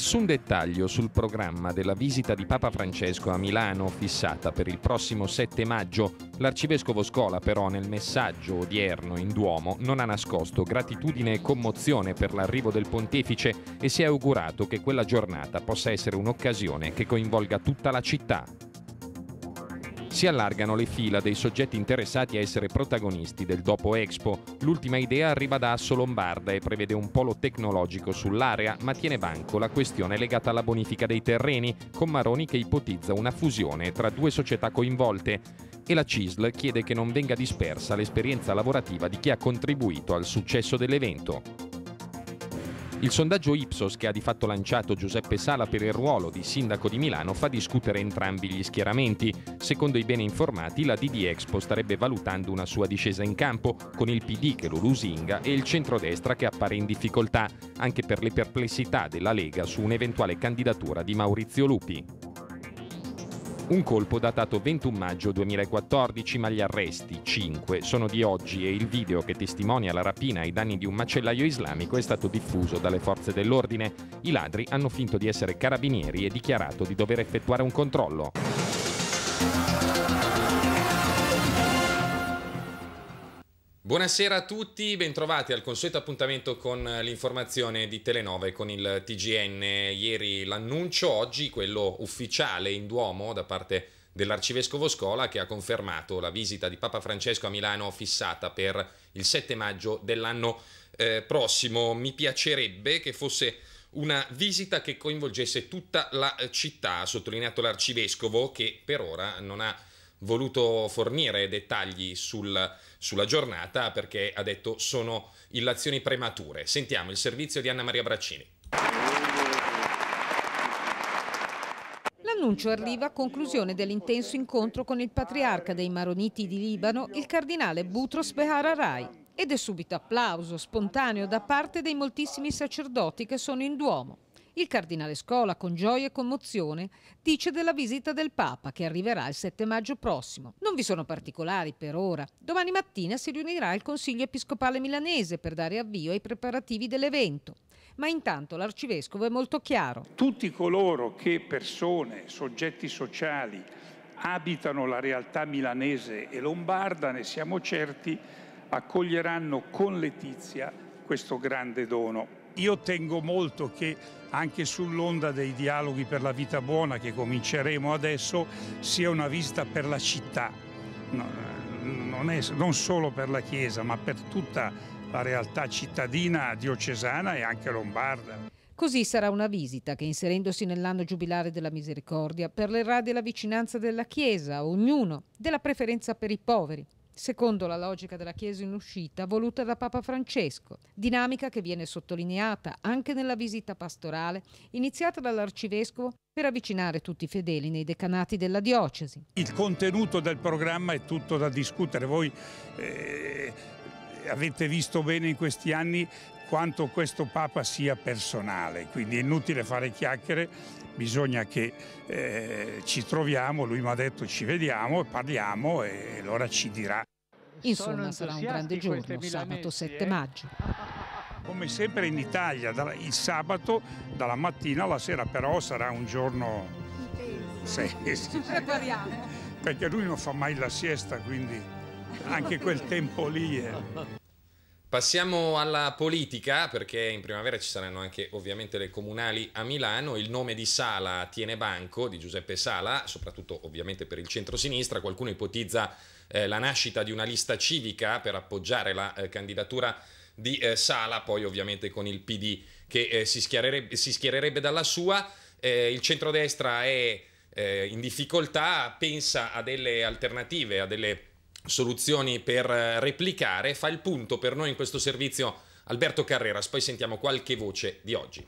nessun dettaglio sul programma della visita di Papa Francesco a Milano fissata per il prossimo 7 maggio. L'arcivescovo Scola però nel messaggio odierno in Duomo non ha nascosto gratitudine e commozione per l'arrivo del pontefice e si è augurato che quella giornata possa essere un'occasione che coinvolga tutta la città. Si allargano le fila dei soggetti interessati a essere protagonisti del dopo Expo. L'ultima idea arriva da Asso Lombarda e prevede un polo tecnologico sull'area, ma tiene banco la questione legata alla bonifica dei terreni, con Maroni che ipotizza una fusione tra due società coinvolte e la CISL chiede che non venga dispersa l'esperienza lavorativa di chi ha contribuito al successo dell'evento. Il sondaggio Ipsos che ha di fatto lanciato Giuseppe Sala per il ruolo di sindaco di Milano fa discutere entrambi gli schieramenti. Secondo i bene informati la DD Expo starebbe valutando una sua discesa in campo con il PD che lo lusinga e il centrodestra che appare in difficoltà, anche per le perplessità della Lega su un'eventuale candidatura di Maurizio Lupi. Un colpo datato 21 maggio 2014, ma gli arresti, 5, sono di oggi e il video che testimonia la rapina ai danni di un macellaio islamico è stato diffuso dalle forze dell'ordine. I ladri hanno finto di essere carabinieri e dichiarato di dover effettuare un controllo. Buonasera a tutti, bentrovati al consueto appuntamento con eh, l'informazione di Telenove con il TGN. Ieri l'annuncio, oggi quello ufficiale in Duomo da parte dell'arcivescovo Scola che ha confermato la visita di Papa Francesco a Milano fissata per il 7 maggio dell'anno eh, prossimo. Mi piacerebbe che fosse una visita che coinvolgesse tutta la eh, città, ha sottolineato l'arcivescovo che per ora non ha voluto fornire dettagli sul, sulla giornata perché ha detto sono illazioni premature. Sentiamo il servizio di Anna Maria Braccini. L'annuncio arriva a conclusione dell'intenso incontro con il patriarca dei Maroniti di Libano, il cardinale Boutros Behar Ed è subito applauso spontaneo da parte dei moltissimi sacerdoti che sono in Duomo. Il cardinale Scola, con gioia e commozione, dice della visita del Papa che arriverà il 7 maggio prossimo. Non vi sono particolari per ora. Domani mattina si riunirà il Consiglio Episcopale Milanese per dare avvio ai preparativi dell'evento. Ma intanto l'arcivescovo è molto chiaro. Tutti coloro che persone, soggetti sociali, abitano la realtà milanese e lombarda, ne siamo certi, accoglieranno con letizia questo grande dono. Io tengo molto che anche sull'onda dei dialoghi per la vita buona che cominceremo adesso sia una visita per la città, non, è, non solo per la Chiesa ma per tutta la realtà cittadina diocesana e anche lombarda. Così sarà una visita che, inserendosi nell'anno giubilare della misericordia, parlerà della vicinanza della Chiesa, ognuno, della preferenza per i poveri, secondo la logica della Chiesa in uscita voluta da Papa Francesco, dinamica che viene sottolineata anche nella visita pastorale iniziata dall'arcivescovo per avvicinare tutti i fedeli nei decanati della diocesi. Il contenuto del programma è tutto da discutere. Voi eh, avete visto bene in questi anni quanto questo Papa sia personale, quindi è inutile fare chiacchiere, bisogna che eh, ci troviamo, lui mi ha detto ci vediamo e parliamo e allora ci dirà Insomma, sarà un grande giorno, sabato 7 eh. maggio. Come sempre in Italia, il sabato dalla mattina alla sera però sarà un giorno... Sì, Ci prepariamo. Perché lui non fa mai la siesta, quindi anche quel tempo lì è... Passiamo alla politica perché in primavera ci saranno anche ovviamente le comunali a Milano, il nome di Sala tiene banco di Giuseppe Sala, soprattutto ovviamente per il centro-sinistra. qualcuno ipotizza eh, la nascita di una lista civica per appoggiare la eh, candidatura di eh, Sala, poi ovviamente con il PD che eh, si schiererebbe, si, schiererebbe, dalla sua, eh, il centrodestra è eh, in difficoltà, pensa a delle alternative, a delle soluzioni per eh, replicare, fa il punto per noi in questo servizio Alberto Carreras, poi sentiamo qualche voce di oggi.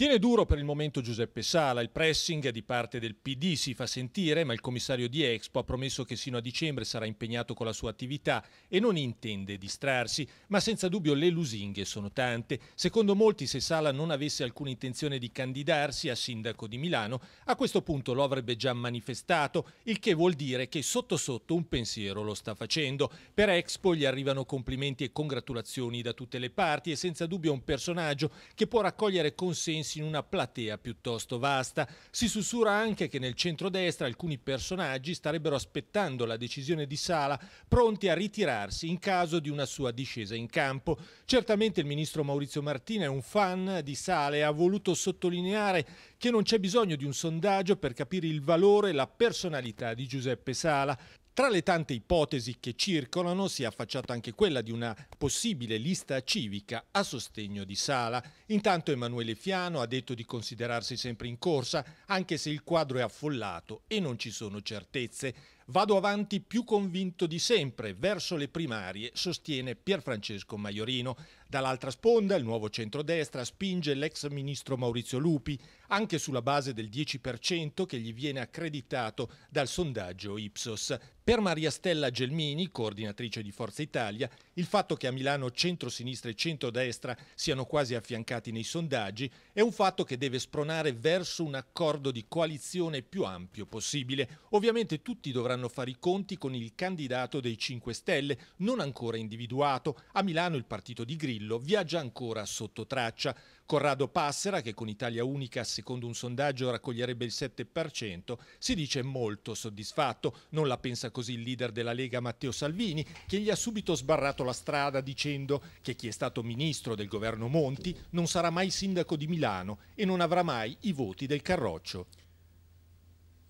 Tiene duro per il momento Giuseppe Sala, il pressing di parte del PD si fa sentire, ma il commissario di Expo ha promesso che sino a dicembre sarà impegnato con la sua attività e non intende distrarsi, ma senza dubbio le lusinghe sono tante. Secondo molti se Sala non avesse alcuna intenzione di candidarsi a sindaco di Milano, a questo punto lo avrebbe già manifestato, il che vuol dire che sotto sotto un pensiero lo sta facendo. Per Expo gli arrivano complimenti e congratulazioni da tutte le parti e senza dubbio è un personaggio che può raccogliere consensi espressi in una platea piuttosto vasta. Si sussurra anche che nel centrodestra alcuni personaggi starebbero aspettando la decisione di Sala, pronti a ritirarsi in caso di una sua discesa in campo. Certamente il ministro Maurizio Martina è un fan di Sala e ha voluto sottolineare che non c'è bisogno di un sondaggio per capire il valore e la personalità di Giuseppe Sala. Tra le tante ipotesi che circolano si è affacciata anche quella di una possibile lista civica a sostegno di Sala. Intanto Emanuele Fiano ha detto di considerarsi sempre in corsa, anche se il quadro è affollato e non ci sono certezze. Vado avanti più convinto di sempre verso le primarie, sostiene Pierfrancesco Maiorino. Dall'altra sponda il nuovo centrodestra spinge l'ex ministro Maurizio Lupi, anche sulla base del 10% che gli viene accreditato dal sondaggio Ipsos. Per Maria Stella Gelmini, coordinatrice di Forza Italia, il fatto che a Milano centrosinistra e centrodestra siano quasi affiancati nei sondaggi è un fatto che deve spronare verso un accordo di coalizione più ampio possibile. Ovviamente tutti dovranno fare i conti con il candidato dei 5 Stelle, non ancora individuato. A Milano il partito di Grillo Grillo viaggia ancora sotto traccia. Corrado Passera, che con Italia Unica secondo un sondaggio raccoglierebbe il 7%, si dice molto soddisfatto. Non la pensa così il leader della Lega Matteo Salvini, che gli ha subito sbarrato la strada dicendo che chi è stato ministro del governo Monti non sarà mai sindaco di Milano e non avrà mai i voti del Carroccio.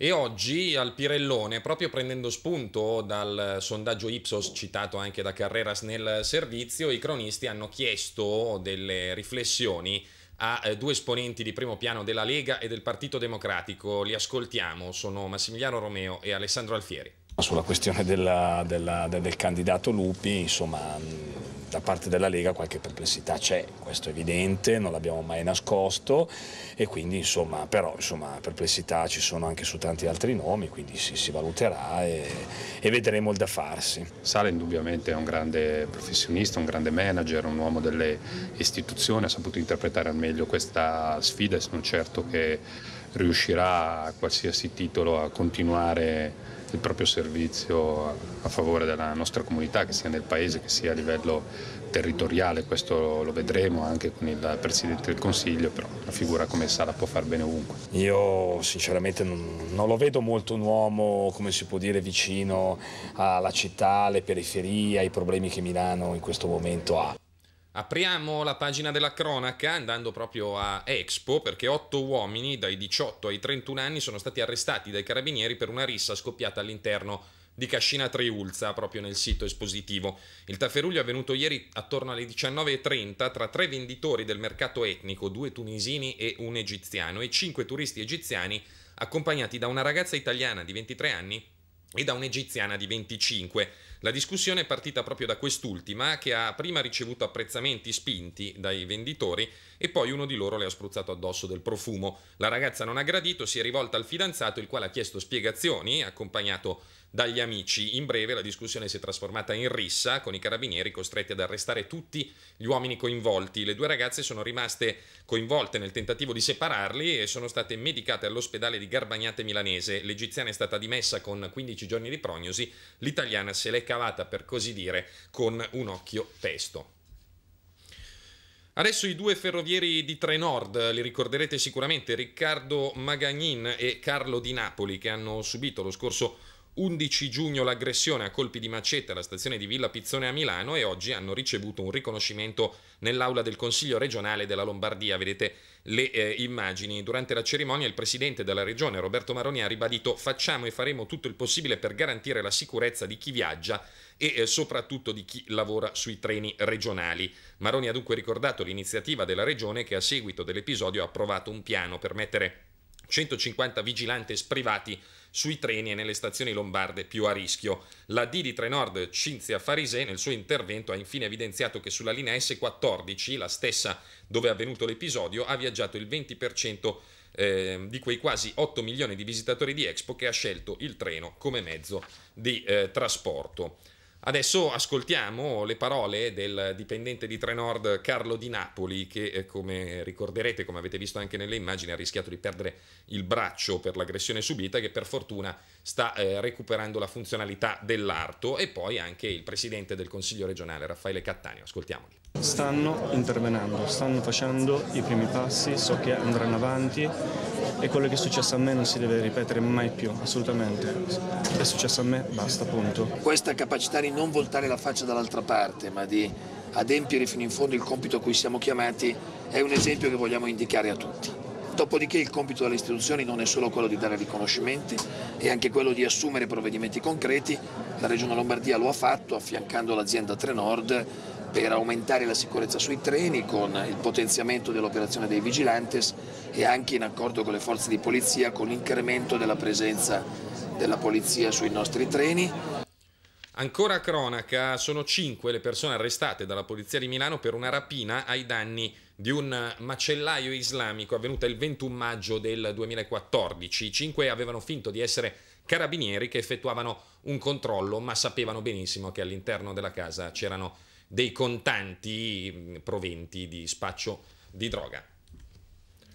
E oggi al Pirellone, proprio prendendo spunto dal sondaggio Ipsos citato anche da Carreras nel servizio, i cronisti hanno chiesto delle riflessioni a eh, due esponenti di primo piano della Lega e del Partito Democratico. Li ascoltiamo, sono Massimiliano Romeo e Alessandro Alfieri. Sulla questione della, della, del candidato Lupi, insomma, mm, da parte della Lega qualche perplessità c'è, questo è evidente, non l'abbiamo mai nascosto e quindi insomma, però insomma, perplessità ci sono anche su tanti altri nomi, quindi si, si valuterà e, e, vedremo il da farsi. Sale indubbiamente è un grande professionista, un grande manager, un uomo delle istituzioni, ha saputo interpretare al meglio questa sfida e sono certo che riuscirà a qualsiasi titolo a continuare il proprio servizio a favore della nostra comunità, che sia nel paese, che sia a livello territoriale, questo lo vedremo anche con il Presidente del Consiglio, però una figura come Sala può far bene ovunque. Io sinceramente non, non lo vedo molto un uomo, come si può dire, vicino alla città, alle periferie, ai problemi che Milano in questo momento ha. Apriamo la pagina della cronaca andando proprio a Expo perché otto uomini dai 18 ai 31 anni sono stati arrestati dai carabinieri per una rissa scoppiata all'interno di Cascina Triulza, proprio nel sito espositivo. Il tafferuglio è avvenuto ieri attorno alle 19.30 tra tre venditori del mercato etnico, due tunisini e un egiziano, e cinque turisti egiziani accompagnati da una ragazza italiana di 23 anni e da un'egiziana di 25. La discussione è partita proprio da quest'ultima che ha prima ricevuto apprezzamenti spinti dai venditori e poi uno di loro le ha spruzzato addosso del profumo. La ragazza non ha gradito, si è rivolta al fidanzato il quale ha chiesto spiegazioni accompagnato dagli amici. In breve la discussione si è trasformata in rissa, con i carabinieri costretti ad arrestare tutti gli uomini coinvolti. Le due ragazze sono rimaste coinvolte nel tentativo di separarli e sono state medicate all'ospedale di Garbagnate Milanese. L'egiziana è stata dimessa con 15 giorni di prognosi, l'italiana se l'è cavata per così dire con un occhio pesto. Adesso i due ferrovieri di Trenord, li ricorderete sicuramente, Riccardo Magagnin e Carlo Di Napoli, che hanno subito lo scorso 11 giugno l'aggressione a colpi di macete alla stazione di Villa Pizzone a Milano e oggi hanno ricevuto un riconoscimento nell'aula del Consiglio regionale della Lombardia. Vedete le eh, immagini. Durante la cerimonia il presidente della regione Roberto Maroni ha ribadito facciamo e faremo tutto il possibile per garantire la sicurezza di chi viaggia e eh, soprattutto di chi lavora sui treni regionali. Maroni ha dunque ricordato l'iniziativa della regione che a seguito dell'episodio ha approvato un piano per mettere 150 vigilantes privati sui treni e nelle stazioni lombarde più a rischio. La D di Trenord Cinzia Farisè nel suo intervento ha infine evidenziato che sulla linea S14, la stessa dove è avvenuto l'episodio, ha viaggiato il 20% eh, di quei quasi 8 milioni di visitatori di Expo che ha scelto il treno come mezzo di eh, trasporto. Adesso ascoltiamo le parole del dipendente di Trenord Carlo Di Napoli che eh, come ricorderete, come avete visto anche nelle immagini, ha rischiato di perdere il braccio per l'aggressione subita che per fortuna sta eh, recuperando la funzionalità dell'arto e poi anche il presidente del Consiglio regionale Raffaele Cattaneo, ascoltiamoli. Stanno intervenendo, stanno facendo i primi passi, so che andranno avanti e quello che è successo a me non si deve ripetere mai più, assolutamente. È successo a me, basta, punto. Questa capacità di non voltare la faccia dall'altra parte, ma di adempiere fino in fondo il compito a cui siamo chiamati, è un esempio che vogliamo indicare a tutti. Dopodiché il compito delle istituzioni non è solo quello di dare riconoscimenti, è anche quello di assumere provvedimenti concreti. La Regione Lombardia lo ha fatto affiancando l'azienda Trenord per aumentare la sicurezza sui treni con il potenziamento dell'operazione dei vigilantes e anche in accordo con le forze di polizia con l'incremento della presenza della polizia sui nostri treni. Ancora cronaca, sono cinque le persone arrestate dalla Polizia di Milano per una rapina ai danni di un macellaio islamico avvenuta il 21 maggio del 2014. I cinque avevano finto di essere carabinieri che effettuavano un controllo, ma sapevano benissimo che all'interno della casa c'erano dei contanti mm, proventi di spaccio di droga.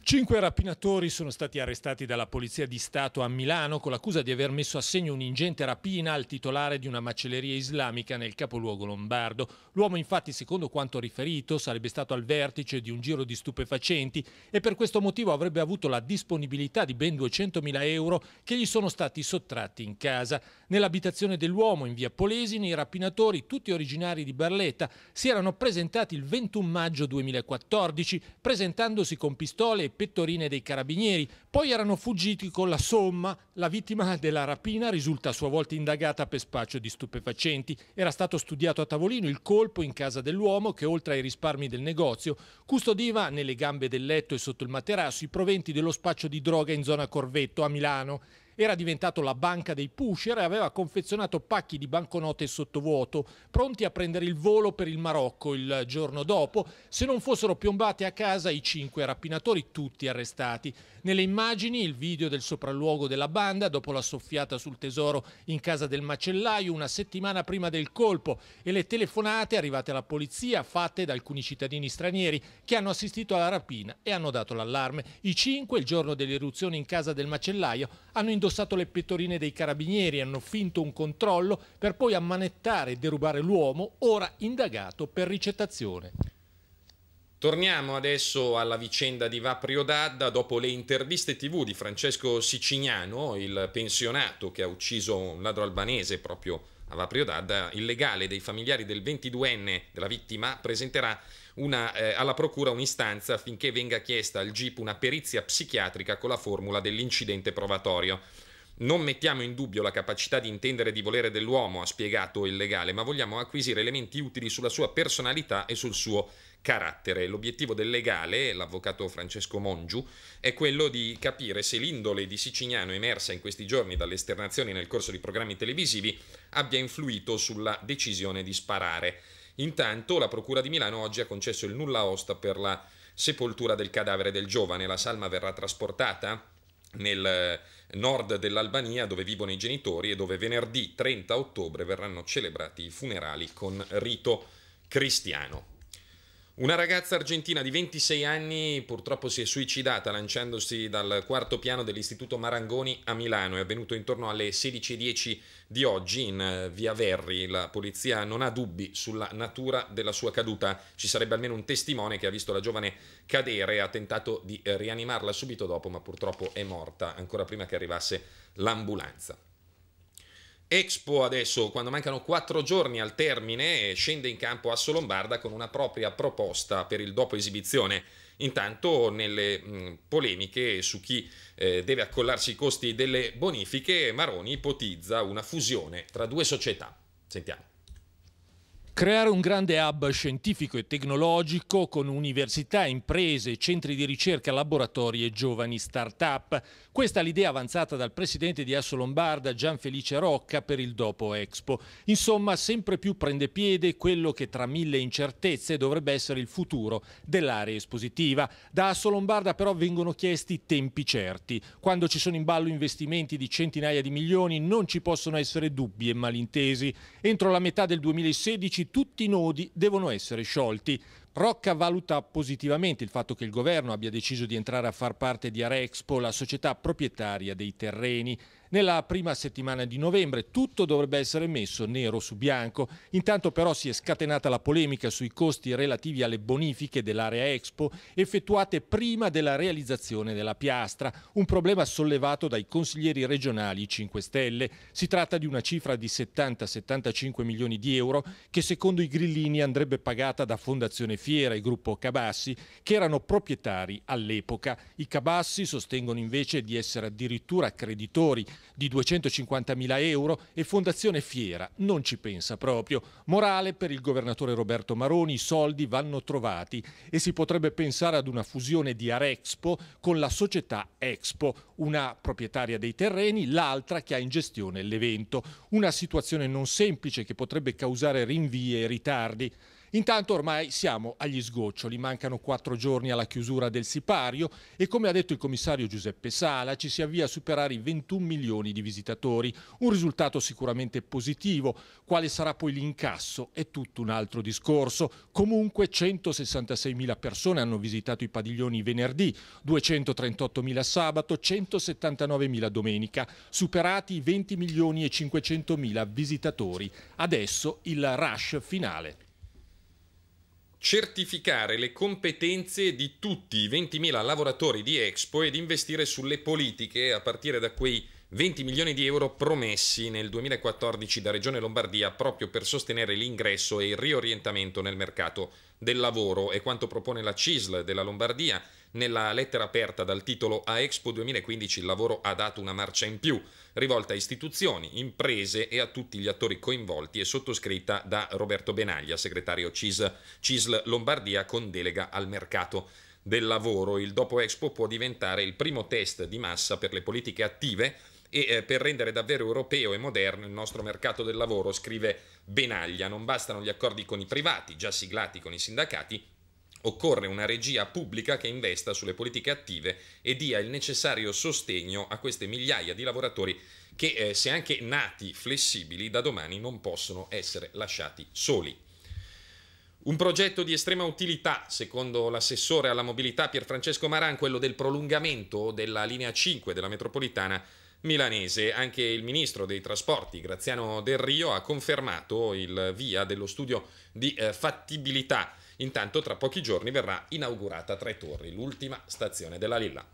Cinque rapinatori sono stati arrestati dalla Polizia di Stato a Milano con l'accusa di aver messo a segno un'ingente rapina al titolare di una macelleria islamica nel capoluogo lombardo. L'uomo infatti, secondo quanto riferito, sarebbe stato al vertice di un giro di stupefacenti e per questo motivo avrebbe avuto la disponibilità di ben 200.000 euro che gli sono stati sottratti in casa. Nell'abitazione dell'uomo in via Polesini i rapinatori, tutti originari di Barletta, si erano presentati il 21 maggio 2014 presentandosi con pistole e pettorine dei carabinieri. Poi erano fuggiti con la somma. La vittima della rapina risulta a sua volta indagata per spaccio di stupefacenti. Era stato studiato a tavolino il colpo in casa dell'uomo che oltre ai risparmi del negozio custodiva nelle gambe del letto e sotto il materasso i proventi dello spaccio di droga in zona Corvetto a Milano. Era diventato la banca dei pusher e aveva confezionato pacchi di banconote sottovuoto, pronti a prendere il volo per il Marocco il giorno dopo, se non fossero piombate a casa i cinque rapinatori, tutti arrestati. Nelle immagini il video del sopralluogo della banda, dopo la soffiata sul tesoro in casa del macellaio una settimana prima del colpo e le telefonate arrivate alla polizia fatte da alcuni cittadini stranieri che hanno assistito alla rapina e hanno dato l'allarme. I cinque, il giorno dell'irruzione in casa del macellaio, hanno indossato indossato le pettorine dei carabinieri, hanno finto un controllo per poi ammanettare e derubare l'uomo, ora indagato per ricettazione. Torniamo adesso alla vicenda di Vaprio Dadda dopo le interviste tv di Francesco Sicignano, il pensionato che ha ucciso un ladro albanese proprio Ava Priodad, il legale dei familiari del 22enne della vittima, presenterà una, eh, alla procura un'istanza affinché venga chiesta al GIP una perizia psichiatrica con la formula dell'incidente provatorio. Non mettiamo in dubbio la capacità di intendere e di volere dell'uomo, ha spiegato il legale, ma vogliamo acquisire elementi utili sulla sua personalità e sul suo carattere. L'obiettivo del legale, l'avvocato Francesco Mongiu, è quello di capire se l'indole di Sicignano emersa in questi giorni dalle esternazioni nel corso di programmi televisivi abbia influito sulla decisione di sparare. Intanto la Procura di Milano oggi ha concesso il nulla osta per la sepoltura del cadavere del giovane. La salma verrà trasportata nel eh, nord dell'Albania dove vivono i genitori e dove venerdì 30 ottobre verranno celebrati i funerali con rito cristiano. Una ragazza argentina di 26 anni purtroppo si è suicidata lanciandosi dal quarto piano dell'Istituto Marangoni a Milano. È avvenuto intorno alle 16.10 di oggi in eh, via Verri. La polizia non ha dubbi sulla natura della sua caduta. Ci sarebbe almeno un testimone che ha visto la giovane cadere e ha tentato di eh, rianimarla subito dopo, ma purtroppo è morta ancora prima che arrivasse l'ambulanza. Expo adesso, quando mancano quattro giorni al termine, eh, scende in campo a Solombarda con una propria proposta per il dopo esibizione. Intanto nelle mm, polemiche su chi eh, deve accollarsi i costi delle bonifiche, Maroni ipotizza una fusione tra due società. Sentiamo. Creare un grande hub scientifico e tecnologico con università, imprese, centri di ricerca, laboratori e giovani start-up. Questa è l'idea avanzata dal presidente di Asso Lombarda Gianfelice Rocca per il dopo Expo. Insomma, sempre più prende piede quello che tra mille incertezze dovrebbe essere il futuro dell'area espositiva. Da Asso Lombarda però vengono chiesti tempi certi. Quando ci sono in ballo investimenti di centinaia di milioni non ci possono essere dubbi e malintesi. Entro la metà del 2016 tutti i nodi devono essere sciolti. Rocca valuta positivamente il fatto che il governo abbia deciso di entrare a far parte di Arexpo, la società proprietaria dei terreni. Nella prima settimana di novembre tutto dovrebbe essere messo nero su bianco. Intanto però si è scatenata la polemica sui costi relativi alle bonifiche dell'area Expo effettuate prima della realizzazione della piastra, un problema sollevato dai consiglieri regionali 5 Stelle. Si tratta di una cifra di 70-75 milioni di euro che secondo i grillini andrebbe pagata da Fondazione fiera e gruppo Cabassi, che erano proprietari all'epoca. I Cabassi sostengono invece di essere addirittura creditori di 250.000 euro e Fondazione Fiera non ci pensa proprio. Morale per il governatore Roberto Maroni, i soldi vanno trovati e si potrebbe pensare ad una fusione di Arexpo con la società Expo, una proprietaria dei terreni, l'altra che ha in gestione l'evento. Una situazione non semplice che potrebbe causare rinvii e ritardi. Intanto ormai siamo agli sgoccioli, mancano quattro giorni alla chiusura del sipario e come ha detto il commissario Giuseppe Sala ci si avvia a superare i 21 milioni di visitatori, un risultato sicuramente positivo, quale sarà poi l'incasso è tutto un altro discorso. Comunque 166 mila persone hanno visitato i padiglioni venerdì, 238 mila sabato, 179 mila domenica, superati i 20 milioni e 500 mila visitatori. Adesso il rush finale certificare le competenze di tutti i 20.000 lavoratori di Expo ed investire sulle politiche a partire da quei 20 milioni di euro promessi nel 2014 da Regione Lombardia proprio per sostenere l'ingresso e il riorientamento nel mercato del lavoro. È quanto propone la CISL della Lombardia nella lettera aperta dal titolo A Expo 2015 il lavoro ha dato una marcia in più, rivolta a istituzioni, imprese e a tutti gli attori coinvolti e sottoscritta da Roberto Benaglia, segretario CIS, CISL Lombardia con delega al mercato del lavoro. Il dopo Expo può diventare il primo test di massa per le politiche attive e eh, per rendere davvero europeo e moderno il nostro mercato del lavoro, scrive Benaglia, non bastano gli accordi con i privati, già siglati con i sindacati, Occorre una regia pubblica che investa sulle politiche attive e dia il necessario sostegno a queste migliaia di lavoratori che, eh, se anche nati flessibili, da domani non possono essere lasciati soli. Un progetto di estrema utilità, secondo l'assessore alla mobilità Pierfrancesco Maran, quello del prolungamento della linea 5 della metropolitana milanese. Anche il ministro dei trasporti, Graziano Del Rio, ha confermato il via dello studio di eh, fattibilità Intanto tra pochi giorni verrà inaugurata Tre Torri, l'ultima stazione della Lilla.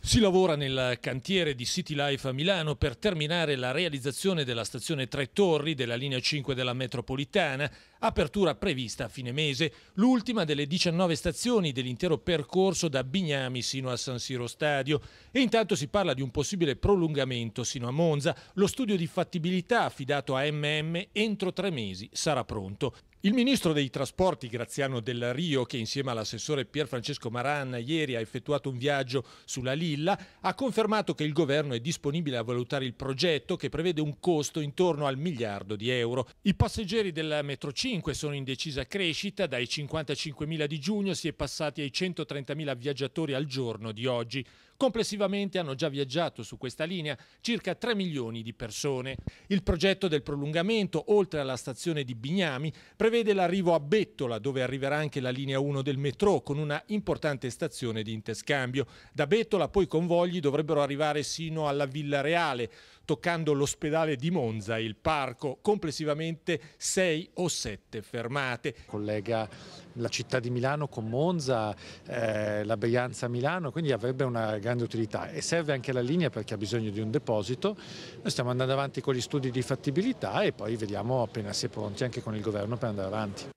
Si lavora nel cantiere di City Life a Milano per terminare la realizzazione della stazione Tre Torri della linea 5 della metropolitana apertura prevista a fine mese, l'ultima delle 19 stazioni dell'intero percorso da Bignami sino a San Siro Stadio. E intanto si parla di un possibile prolungamento sino a Monza. Lo studio di fattibilità affidato a MM entro tre mesi sarà pronto. Il ministro dei trasporti Graziano Del Rio, che insieme all'assessore Pier Francesco Maran ieri ha effettuato un viaggio sulla Lilla, ha confermato che il governo è disponibile a valutare il progetto che prevede un costo intorno al miliardo di euro. I passeggeri della metro 5 5 sono in decisa crescita, dai 55.000 di giugno si è passati ai 130.000 viaggiatori al giorno di oggi. Complessivamente hanno già viaggiato su questa linea circa 3 milioni di persone. Il progetto del prolungamento, oltre alla stazione di Bignami, prevede l'arrivo a Bettola, dove arriverà anche la linea 1 del metro, con una importante stazione di interscambio. Da Bettola poi i convogli dovrebbero arrivare sino alla Villa Reale, toccando l'ospedale di Monza e il parco, complessivamente 6 o 7 fermate. Collega la città di Milano con Monza, eh, la Brianza Milano, quindi avrebbe una grande utilità e serve anche la linea perché ha bisogno di un deposito. Noi stiamo andando avanti con gli studi di fattibilità e poi vediamo appena si è pronti anche con il governo per andare avanti.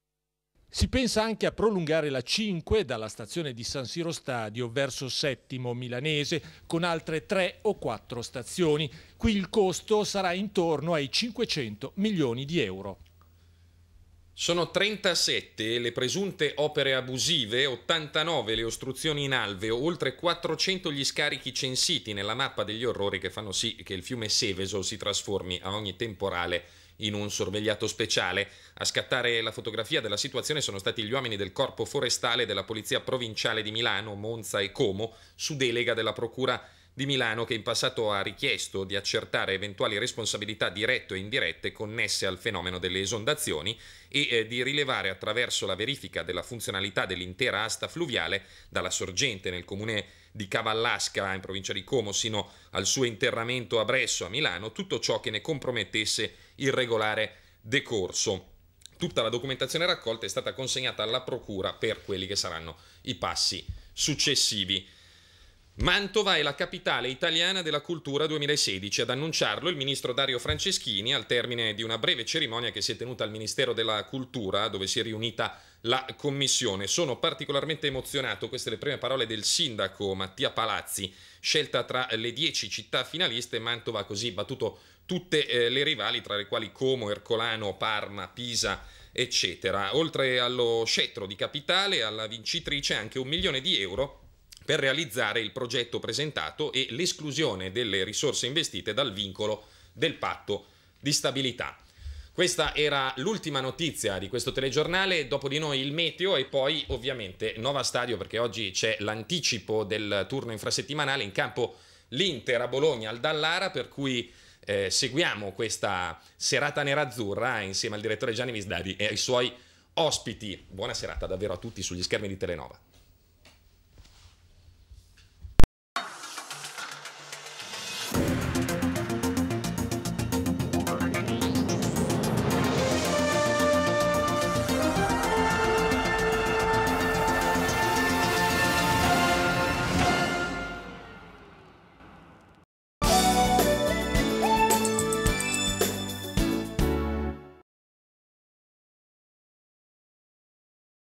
Si pensa anche a prolungare la 5 dalla stazione di San Siro Stadio verso Settimo Milanese con altre 3 o 4 stazioni. Qui il costo sarà intorno ai 500 milioni di euro. Sono 37 le presunte opere abusive, 89 le ostruzioni in alveo, oltre 400 gli scarichi censiti nella mappa degli orrori che fanno sì che il fiume Seveso si trasformi a ogni temporale in un sorvegliato speciale. A scattare la fotografia della situazione sono stati gli uomini del Corpo Forestale della Polizia Provinciale di Milano, Monza e Como, su delega della Procura di Milano che in passato ha richiesto di accertare eventuali responsabilità dirette e indirette connesse al fenomeno delle esondazioni e eh, di rilevare attraverso la verifica della funzionalità dell'intera asta fluviale dalla sorgente nel comune di Cavallasca in provincia di Como sino al suo interramento a Bresso a Milano tutto ciò che ne compromettesse il regolare decorso. Tutta la documentazione raccolta è stata consegnata alla Procura per quelli che saranno i passi successivi. Mantova è la capitale italiana della cultura 2016. Ad annunciarlo il ministro Dario Franceschini al termine di una breve cerimonia che si è tenuta al Ministero della Cultura, dove si è riunita la commissione. Sono particolarmente emozionato, queste le prime parole del sindaco Mattia Palazzi, scelta tra le dieci città finaliste. Mantova ha così battuto tutte eh, le rivali, tra le quali Como, Ercolano, Parma, Pisa eccetera. Oltre allo scettro di capitale, alla vincitrice anche un milione di euro per realizzare il progetto presentato e l'esclusione delle risorse investite dal vincolo del patto di stabilità. Questa era l'ultima notizia di questo telegiornale, dopo di noi il meteo e poi ovviamente Nova Stadio perché oggi c'è l'anticipo del turno infrasettimanale in campo l'Inter a Bologna al Dallara per cui eh, seguiamo questa serata nerazzurra insieme al direttore Gianni Visdadi e ai suoi ospiti. Buona serata davvero a tutti sugli schermi di Telenova.